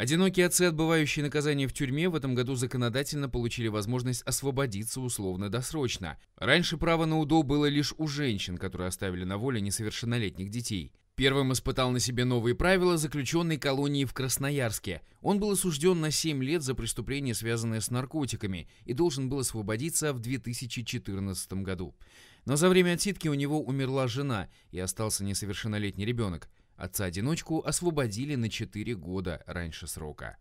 Одинокие отцы, отбывающие наказание в тюрьме, в этом году законодательно получили возможность освободиться условно-досрочно. Раньше право на УДО было лишь у женщин, которые оставили на воле несовершеннолетних детей. Первым испытал на себе новые правила заключенной колонии в Красноярске. Он был осужден на 7 лет за преступления связанные с наркотиками, и должен был освободиться в 2014 году. Но за время отсидки у него умерла жена и остался несовершеннолетний ребенок. Отца-одиночку освободили на 4 года раньше срока.